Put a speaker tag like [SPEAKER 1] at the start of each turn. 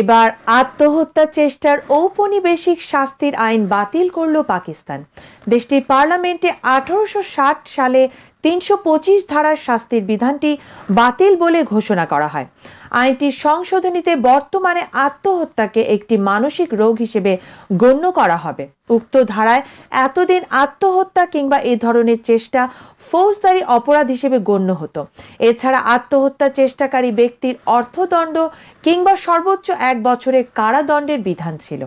[SPEAKER 1] এবার আত্মহত্যা চেষ্টার ঔপনিবেশিক শাস্তির আইন বাতিল করল পাকিস্তান দেশটির পার্লামেন্টে আঠারোশো সালে তিনশো পঁচিশ ধারার শাস্তির বিধানটি বাতিল বলে ঘোষণা করা হয় আইনটির সংশোধনীতে বর্তমানে আত্মহত্যাকে একটি মানসিক রোগ হিসেবে গণ্য করা হবে উক্ত ধারায় এতদিন আত্মহত্যা কিংবা এ ধরনের চেষ্টা ফৌজদারি অপরাধ হিসেবে গণ্য হতো এছাড়া আত্মহত্যা চেষ্টাকারী ব্যক্তির অর্থদণ্ড কিংবা সর্বোচ্চ এক বছরের কারাদণ্ডের বিধান ছিল